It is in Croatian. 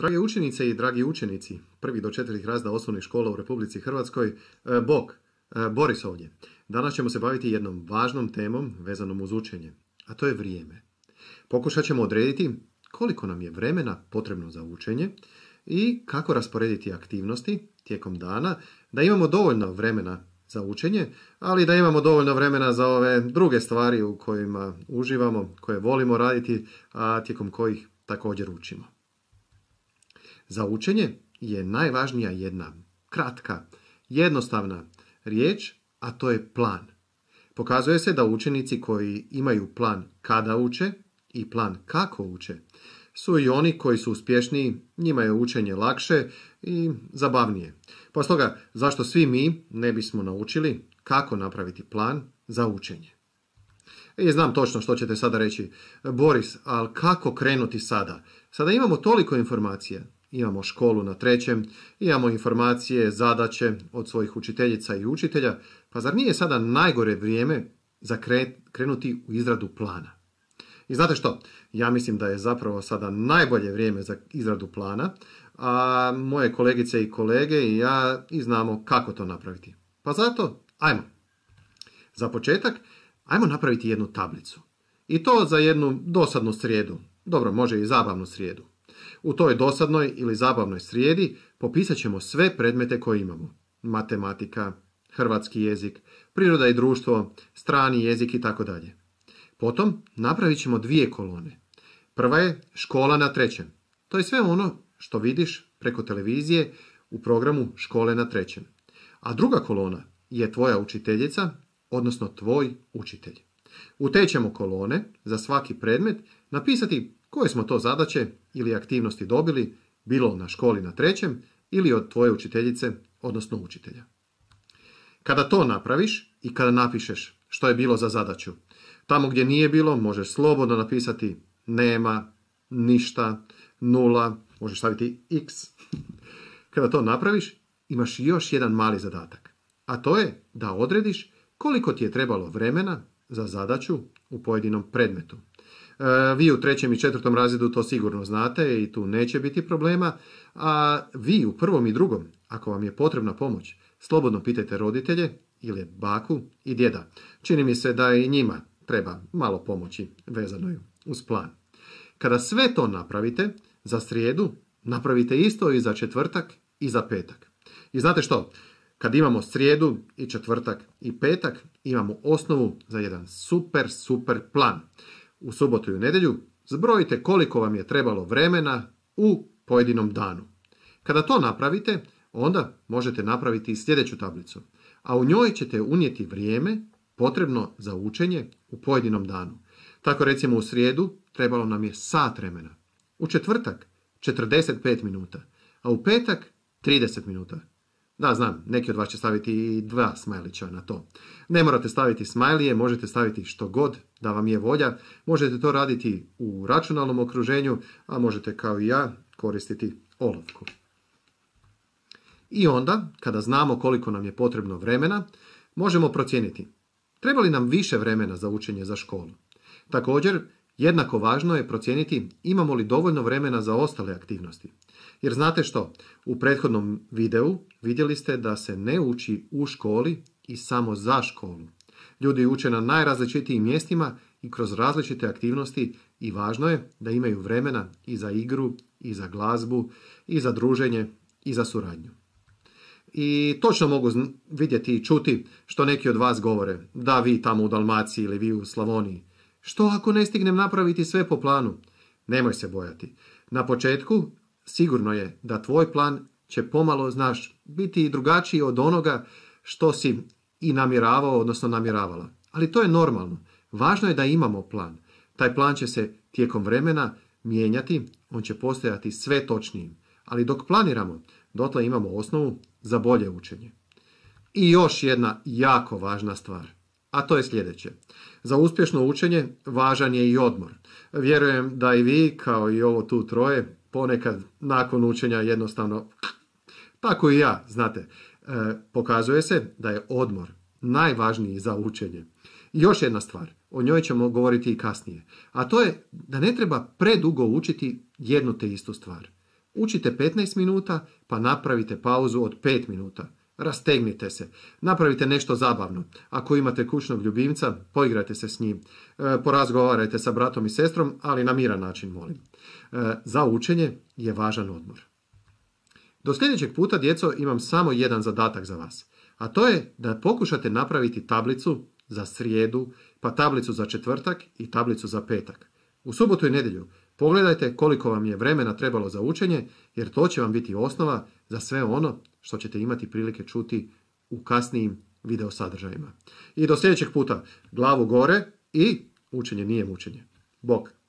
Drage učenice i dragi učenici, prvi do četvrtih razda osnovnih škola u Republici Hrvatskoj, e, bok, e, Boris ovdje. Danas ćemo se baviti jednom važnom temom vezanom uz učenje, a to je vrijeme. Pokušat ćemo odrediti koliko nam je vremena potrebno za učenje i kako rasporediti aktivnosti tijekom dana da imamo dovoljno vremena za učenje, ali da imamo dovoljno vremena za ove druge stvari u kojima uživamo, koje volimo raditi, a tijekom kojih također učimo. Za učenje je najvažnija jedna, kratka, jednostavna riječ, a to je plan. Pokazuje se da učenici koji imaju plan kada uče i plan kako uče, su i oni koji su uspješniji, njima je učenje lakše i zabavnije. Pa stoga, zašto svi mi ne bismo naučili kako napraviti plan za učenje? I e, znam točno što ćete sada reći. Boris, ali kako krenuti sada? Sada imamo toliko informacija imamo školu na trećem, imamo informacije, zadaće od svojih učiteljica i učitelja, pa zar nije sada najgore vrijeme za krenuti u izradu plana? I znate što, ja mislim da je zapravo sada najbolje vrijeme za izradu plana, a moje kolegice i kolege i ja i znamo kako to napraviti. Pa zato, ajmo. Za početak, ajmo napraviti jednu tablicu. I to za jednu dosadnu srijedu. Dobro, može i zabavnu srijedu. U toj dosadnoj ili zabavnoj srijedi popisat ćemo sve predmete koje imamo. Matematika, hrvatski jezik, priroda i društvo, strani jezik i tako dalje. Potom napravit ćemo dvije kolone. Prva je škola na trećem. To je sve ono što vidiš preko televizije u programu škole na trećem. A druga kolona je tvoja učiteljica, odnosno tvoj učitelj. U te ćemo kolone za svaki predmet napisati koje smo to zadaće ili aktivnosti dobili, bilo na školi na trećem ili od tvoje učiteljice, odnosno učitelja. Kada to napraviš i kada napišeš što je bilo za zadaću, tamo gdje nije bilo možeš slobodno napisati nema, ništa, nula, možeš staviti x. Kada to napraviš, imaš još jedan mali zadatak, a to je da odrediš koliko ti je trebalo vremena za zadaću u pojedinom predmetu. E, vi u trećem i četvrtom razredu to sigurno znate i tu neće biti problema, a vi u prvom i drugom, ako vam je potrebna pomoć, slobodno pitajte roditelje ili baku i djeda. Čini mi se da i njima treba malo pomoći vezano uz plan. Kada sve to napravite, za srijedu napravite isto i za četvrtak i za petak. I znate što? Kad imamo srijedu i četvrtak i petak, imamo osnovu za jedan super, super plan u subotu i u nedjelju, zbrojite koliko vam je trebalo vremena u pojedinom danu. Kada to napravite, onda možete napraviti sljedeću tablicu, a u njoj ćete unijeti vrijeme potrebno za učenje u pojedinom danu. Tako recimo u srijedu trebalo nam je sat vremena, u četvrtak 45 minuta, a u petak 30 minuta. Da, znam, neki od vas će staviti i dva smajlića na to. Ne morate staviti smajlije, možete staviti što god da vam je volja. Možete to raditi u računalnom okruženju, a možete kao i ja koristiti olovku. I onda, kada znamo koliko nam je potrebno vremena, možemo procijeniti. Treba li nam više vremena za učenje za školu? Također, jednako važno je procijeniti imamo li dovoljno vremena za ostale aktivnosti. Jer znate što, u prethodnom videu vidjeli ste da se ne uči u školi i samo za školu. Ljudi uče na najrazličitijim mjestima i kroz različite aktivnosti i važno je da imaju vremena i za igru, i za glazbu, i za druženje, i za suradnju. I točno mogu vidjeti i čuti što neki od vas govore, da vi tamo u Dalmaciji ili vi u Slavoniji. Što ako ne stignem napraviti sve po planu? Nemoj se bojati. Na početku sigurno je da tvoj plan će pomalo, znaš, biti i drugačiji od onoga što si i namjeravao, odnosno namjeravala. Ali to je normalno. Važno je da imamo plan. Taj plan će se tijekom vremena mijenjati, on će postojati sve točnijim. Ali dok planiramo, dotle imamo osnovu za bolje učenje. I još jedna jako važna stvar, a to je sljedeće. Za uspješno učenje važan je i odmor. Vjerujem da i vi, kao i ovo tu troje, ponekad nakon učenja jednostavno tako pa i ja, znate, e, pokazuje se da je odmor najvažniji za učenje. još jedna stvar, o njoj ćemo govoriti i kasnije, a to je da ne treba predugo učiti jednu te istu stvar. Učite 15 minuta, pa napravite pauzu od 5 minuta. Rastegnite se. Napravite nešto zabavno. Ako imate kućnog ljubimca, poigrajte se s njim. E, porazgovarajte sa bratom i sestrom, ali na miran način, molim. E, za učenje je važan odmor. Do sljedećeg puta, djeco, imam samo jedan zadatak za vas. A to je da pokušate napraviti tablicu za srijedu, pa tablicu za četvrtak i tablicu za petak. U subotu i nedjelju pogledajte koliko vam je vremena trebalo za učenje, jer to će vam biti osnova za sve ono što ćete imati prilike čuti u kasnijim video sadržajima. I do sljedećeg puta, glavu gore i učenje nije mučenje. Bog!